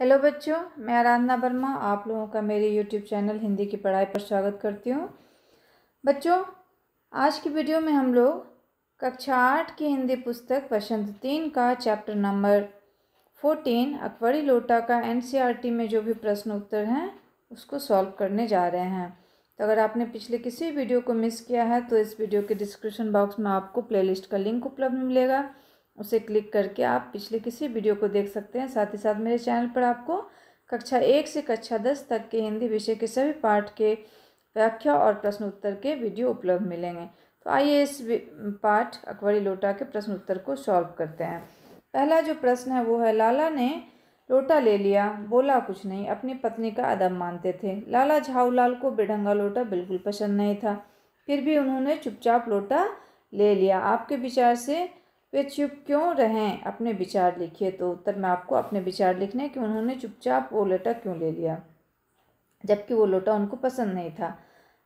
hello बच्चों मैं आराधना वर्मा आप लोगों का मेरे यूट्यूब चैनल हिंदी की पढ़ाई पर स्वागत करती हूँ बच्चों आज की वीडियो में हम लोग कक्षा आठ की हिंदी पुस्तक बसंत तीन का चैप्टर नंबर फोर्टीन अकबरी लोटा का एनसीईआरटी e में जो भी प्रश्न उत्तर हैं उसको सॉल्व करने जा रहे हैं तो अगर आपने पिछले किसी वीडियो को मिस किया है तो इस वीडियो के डिस्क्रिप्शन बॉक्स में आपको प्लेलिस्ट का लिंक उपलब्ध मिलेगा उसे क्लिक करके आप पिछले किसी वीडियो को देख सकते हैं साथ ही साथ मेरे चैनल पर आपको कक्षा एक से कक्षा दस तक के हिंदी विषय के सभी पाठ के व्याख्या और प्रश्न उत्तर के वीडियो उपलब्ध मिलेंगे तो आइए इस पाठ अकबरी लोटा के प्रश्न उत्तर को सॉल्व करते हैं पहला जो प्रश्न है वो है लाला ने लोटा ले लिया बोला कुछ नहीं अपनी पत्नी का अदब मानते थे लाला झाऊलाल को बेढंगा लोटा बिल्कुल पसंद नहीं था फिर भी उन्होंने चुपचाप लोटा ले लिया आपके विचार से वे चुप क्यों रहें अपने विचार लिखिए तो उत्तर में आपको अपने विचार लिखने कि उन्होंने चुपचाप वो लोटा क्यों ले लिया जबकि वो लोटा उनको पसंद नहीं था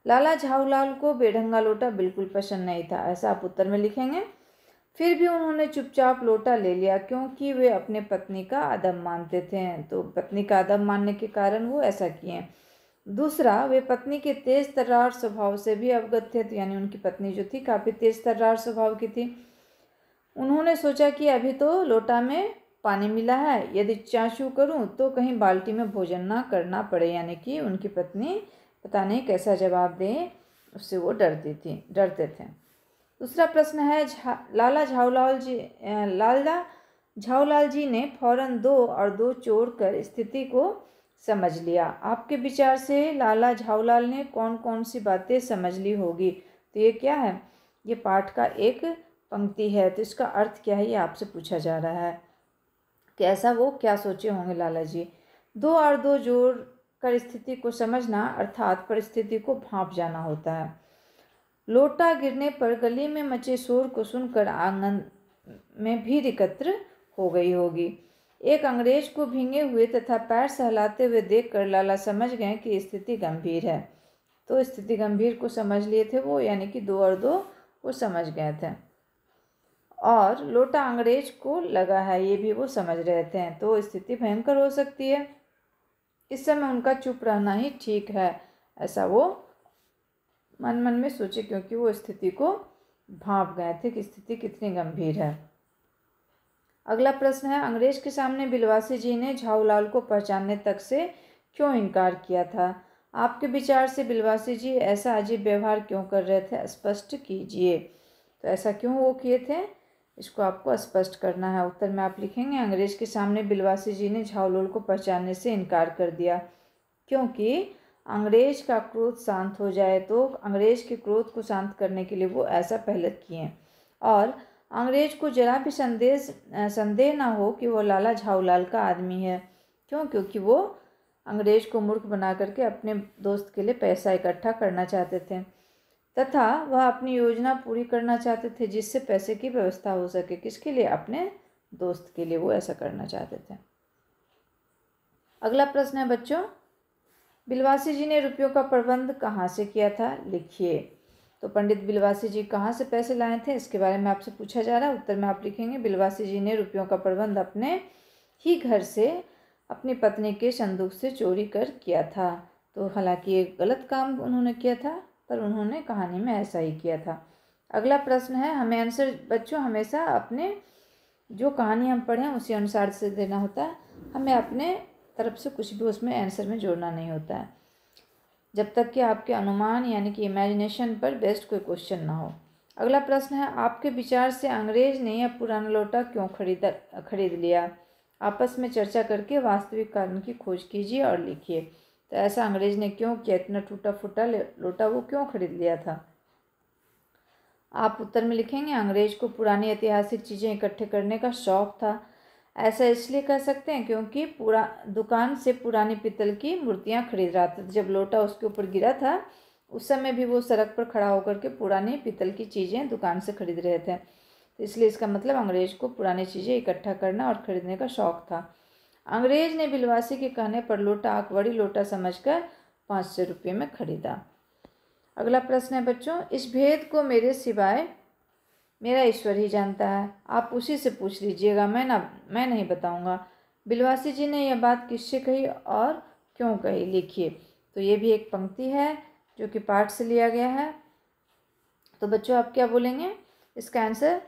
लाला झाऊलाल को बेढंगा लोटा बिल्कुल पसंद नहीं था ऐसा आप उत्तर में लिखेंगे फिर भी उन्होंने चुपचाप लोटा ले लिया क्योंकि वे अपने पत्नी का अदब मानते थे तो पत्नी का अदब मानने के कारण वो ऐसा किए दूसरा वे पत्नी के तेज़ तर्रार स्वभाव से भी अवगत थे तो यानी उनकी पत्नी जो थी काफ़ी तेज़ तर्रार स्वभाव की थी उन्होंने सोचा कि अभी तो लोटा में पानी मिला है यदि चाशू करूं तो कहीं बाल्टी में भोजन ना करना पड़े यानी कि उनकी पत्नी पता नहीं कैसा जवाब दें उससे वो डरती थी डरते थे दूसरा प्रश्न है झा लाला झाऊलाल जी लाला झाऊलाल जी ने फौरन दो और दो चोर कर स्थिति को समझ लिया आपके विचार से लाला झाऊलाल ने कौन कौन सी बातें समझ ली होगी तो ये क्या है ये पाठ का एक पंक्ति है तो इसका अर्थ क्या है ये आपसे पूछा जा रहा है कैसा वो क्या सोचे होंगे लाला जी दो और दो जोड़ कर स्थिति को समझना अर्थात परिस्थिति को भाप जाना होता है लोटा गिरने पर गली में मचे शोर को सुनकर आंगन में भीड़ एकत्र हो गई होगी एक अंग्रेज को भींगे हुए तथा पैर सहलाते हुए देख कर लाला समझ गए कि स्थिति गंभीर है तो स्थिति गंभीर को समझ लिए थे वो यानी कि दो और दो को समझ गए थे और लोटा अंग्रेज को लगा है ये भी वो समझ रहे थे तो स्थिति भयंकर हो सकती है इस समय उनका चुप रहना ही ठीक है ऐसा वो मन मन में सोचे क्योंकि वो स्थिति को भाप गए थे कि स्थिति कितनी गंभीर है अगला प्रश्न है अंग्रेज के सामने बिलवासी जी ने झाऊलाल को पहचानने तक से क्यों इनकार किया था आपके विचार से बिलवासी जी ऐसा अजीब व्यवहार क्यों कर रहे थे स्पष्ट कीजिए तो ऐसा क्यों वो किए थे इसको आपको स्पष्ट करना है उत्तर में आप लिखेंगे अंग्रेज के सामने बिलवासी जी ने झावलोल को पहचानने से इनकार कर दिया क्योंकि अंग्रेज का क्रोध शांत हो जाए तो अंग्रेज के क्रोध को शांत करने के लिए वो ऐसा पहले किए और अंग्रेज को जरा भी संदेश संदेह ना हो कि वो लाला झाऊलाल का आदमी है क्यों क्योंकि वो अंग्रेज को मूर्ख बना करके अपने दोस्त के लिए पैसा इकट्ठा करना चाहते थे तथा वह अपनी योजना पूरी करना चाहते थे जिससे पैसे की व्यवस्था हो सके किसके लिए अपने दोस्त के लिए वो ऐसा करना चाहते थे अगला प्रश्न है बच्चों बिलवासी जी ने रुपयों का प्रबंध कहाँ से किया था लिखिए तो पंडित बिलवासी जी कहाँ से पैसे लाए थे इसके बारे में आपसे पूछा जा रहा है उत्तर में आप लिखेंगे बिलवासी जी ने रुपयों का प्रबंध अपने ही घर से अपनी पत्नी के संदूक से चोरी कर किया था तो हालांकि ये गलत काम उन्होंने किया था पर उन्होंने कहानी में ऐसा ही किया था अगला प्रश्न है हमें आंसर बच्चों हमेशा अपने जो कहानी हम पढ़ें उसी अनुसार से देना होता है हमें अपने तरफ से कुछ भी उसमें आंसर में जोड़ना नहीं होता है जब तक कि आपके अनुमान यानी कि इमेजिनेशन पर बेस्ट कोई क्वेश्चन ना हो अगला प्रश्न है आपके विचार से अंग्रेज ने यह पुराना लोटा क्यों खरीदा खरीद लिया आपस में चर्चा करके वास्तविक कारण की खोज कीजिए और लिखिए तो ऐसा अंग्रेज ने क्यों किया इतना टूटा फूटा लोटा वो क्यों खरीद लिया था आप उत्तर में लिखेंगे अंग्रेज को पुरानी ऐतिहासिक चीज़ें इकट्ठे करने का शौक था ऐसा इसलिए कह सकते हैं क्योंकि पूरा दुकान से पुरानी पीतल की मूर्तियाँ खरीद रहा था जब लोटा उसके ऊपर गिरा था उस समय भी वो सड़क पर खड़ा होकर के पुरानी पीतल की चीज़ें दुकान से खरीद रहे थे इसलिए इसका मतलब अंग्रेज को पुरानी चीज़ें इकट्ठा करना और खरीदने का शौक था अंग्रेज ने बिलवासी के कहने पर लोटा बड़ी लोटा समझकर पाँच सौ रुपये में खरीदा अगला प्रश्न है बच्चों इस भेद को मेरे सिवाय मेरा ईश्वर ही जानता है आप उसी से पूछ लीजिएगा मैं ना मैं नहीं बताऊंगा बिलवासी जी ने यह बात किससे कही और क्यों कही लिखिए तो ये भी एक पंक्ति है जो कि पाठ से लिया गया है तो बच्चों आप क्या बोलेंगे इसका आंसर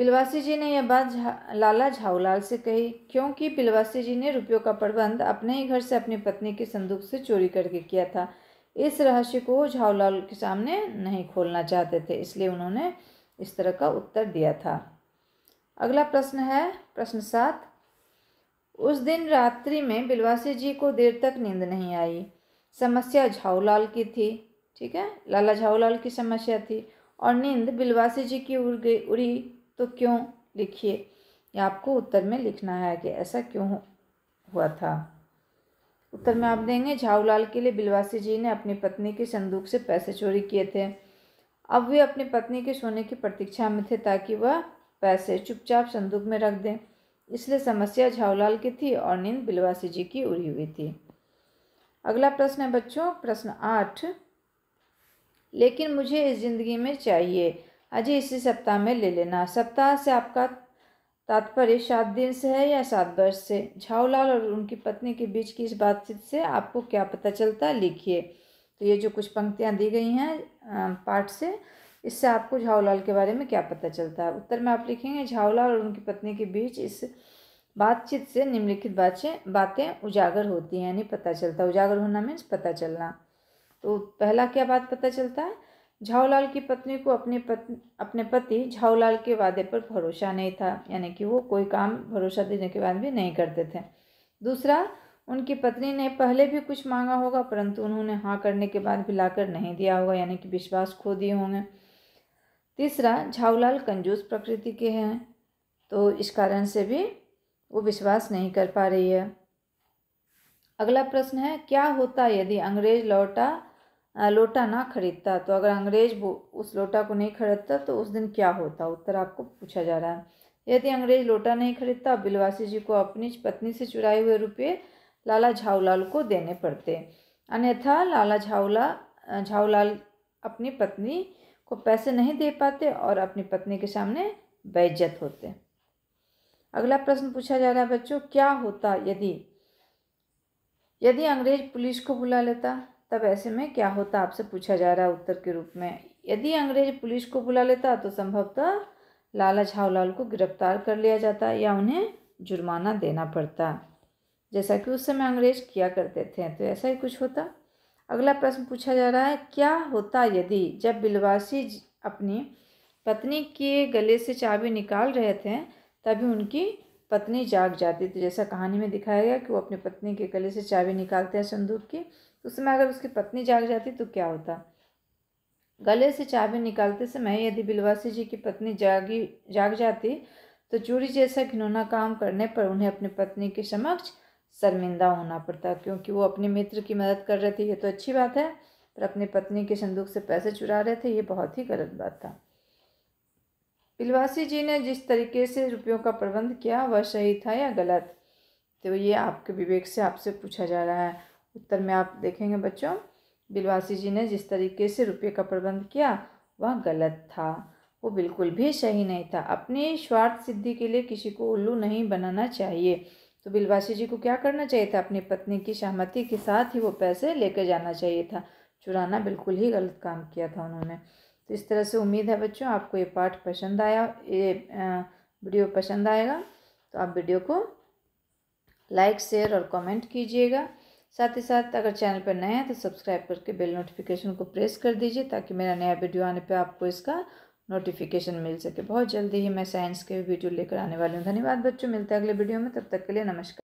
बिलवासी जी ने यह बात जा, लाला झाऊलाल से कही क्योंकि बिलवासी जी ने रुपयों का प्रबंध अपने ही घर से अपनी पत्नी के संदूक से चोरी करके किया था इस रहस्य को झाऊलाल के सामने नहीं खोलना चाहते थे इसलिए उन्होंने इस तरह का उत्तर दिया था अगला प्रश्न है प्रश्न सात उस दिन रात्रि में बिलवासी जी को देर तक नींद नहीं आई समस्या झाऊलाल की थी ठीक है लाला झाऊलाल की समस्या थी और नींद बिलवासी जी की उड़ गई उड़ी तो क्यों लिखिए आपको उत्तर में लिखना है कि ऐसा क्यों हुआ था उत्तर में आप देंगे झाऊलाल के लिए बिलवासी जी ने अपनी पत्नी के संदूक से पैसे चोरी किए थे अब वे अपनी पत्नी के सोने की प्रतीक्षा में थे ताकि वह पैसे चुपचाप संदूक में रख दें इसलिए समस्या झाऊलाल की थी और नींद बिलवासी जी की उड़ी हुई थी अगला प्रश्न है बच्चों प्रश्न आठ लेकिन मुझे इस ज़िंदगी में चाहिए अजय इसी सप्ताह में ले लेना सप्ताह से आपका तात्पर्य सात दिन से है या सात वर्ष से झाऊलाल और उनकी पत्नी के बीच की इस बातचीत से आपको क्या पता चलता लिखिए तो ये जो कुछ पंक्तियाँ दी गई हैं पाठ से इससे आपको झाऊलाल के बारे में क्या पता चलता है उत्तर में आप लिखेंगे झाऊलाल और उनकी पत्नी के बीच इस बातचीत से निम्नलिखित बातें बातें उजागर होती हैं यानी पता चलता उजागर होना मीन्स पता चलना तो पहला क्या बात पता चलता है झाऊलाल की पत्नी को अपने पत, अपने पति झाऊलाल के वादे पर भरोसा नहीं था यानी कि वो कोई काम भरोसा देने के बाद भी नहीं करते थे दूसरा उनकी पत्नी ने पहले भी कुछ मांगा होगा परंतु उन्होंने हाँ करने के बाद भी लाकर नहीं दिया होगा यानी कि विश्वास खो दिए होंगे तीसरा झाऊलाल कंजूस प्रकृति के हैं तो इस कारण से भी वो विश्वास नहीं कर पा रही है अगला प्रश्न है क्या होता यदि अंग्रेज लौटा लोटा ना खरीदता तो अगर अंग्रेज उस लोटा को नहीं खरीदता तो उस दिन क्या होता उत्तर आपको पूछा जा रहा है यदि अंग्रेज लोटा नहीं खरीदता बिलवासी जी को अपनी पत्नी से चुराए हुए रुपये लाला झाऊलाल को देने पड़ते अन्यथा लाला झाऊला झाऊलाल अपनी पत्नी को पैसे नहीं दे पाते और अपनी पत्नी के सामने बेज्जत होते अगला प्रश्न पूछा जा रहा है बच्चों क्या होता यदि यदि अंग्रेज पुलिस को बुला लेता तब ऐसे में क्या होता आपसे पूछा जा रहा है उत्तर के रूप में यदि अंग्रेज पुलिस को बुला लेता तो संभवतः लाला झावलाल को गिरफ्तार कर लिया जाता या उन्हें जुर्माना देना पड़ता जैसा कि उस समय अंग्रेज किया करते थे तो ऐसा ही कुछ होता अगला प्रश्न पूछा जा रहा है क्या होता यदि जब बिलवासी अपनी पत्नी के गले से चाबी निकाल रहे थे तभी उनकी पत्नी जाग जाती तो जैसा कहानी में दिखाया गया कि वो अपनी पत्नी के गले से चाबी निकालते हैं संदूक की तो उस समय अगर उसकी पत्नी जाग जाती तो क्या होता गले से चाबी निकालते समय यदि बिलवासी जी की पत्नी जागी जाग जाती तो चूड़ी जैसा घिनौना काम करने पर उन्हें अपनी पत्नी के समक्ष शर्मिंदा होना पड़ता क्योंकि वो अपने मित्र की मदद कर रहे थे ये तो अच्छी बात है पर अपनी पत्नी के संदूक से पैसे चुरा रहे थे ये बहुत ही गलत बात था बिलवासी जी ने जिस तरीके से रुपयों का प्रबंध किया वह सही था या गलत तो ये आपके विवेक से आपसे पूछा जा रहा है उत्तर में आप देखेंगे बच्चों बिलवासी जी ने जिस तरीके से रुपये का प्रबंध किया वह गलत था वो बिल्कुल भी सही नहीं था अपने स्वार्थ सिद्धि के लिए किसी को उल्लू नहीं बनाना चाहिए तो बिलवासी जी को क्या करना चाहिए था अपनी पत्नी की सहमति के साथ ही वो पैसे लेकर जाना चाहिए था चुराना बिल्कुल ही गलत काम किया था उन्होंने तो इस तरह से उम्मीद है बच्चों आपको ये पाठ पसंद आया ये वीडियो पसंद आएगा तो आप वीडियो को लाइक शेयर और कमेंट कीजिएगा साथ ही साथ अगर चैनल पर नए हैं तो सब्सक्राइब करके बेल नोटिफिकेशन को प्रेस कर दीजिए ताकि मेरा नया वीडियो आने पर आपको इसका नोटिफिकेशन मिल सके बहुत जल्दी ही मैं साइंस के वीडियो लेकर आने वाली हूँ धन्यवाद बच्चों मिलते हैं अगले वीडियो में तब तक के लिए नमस्कार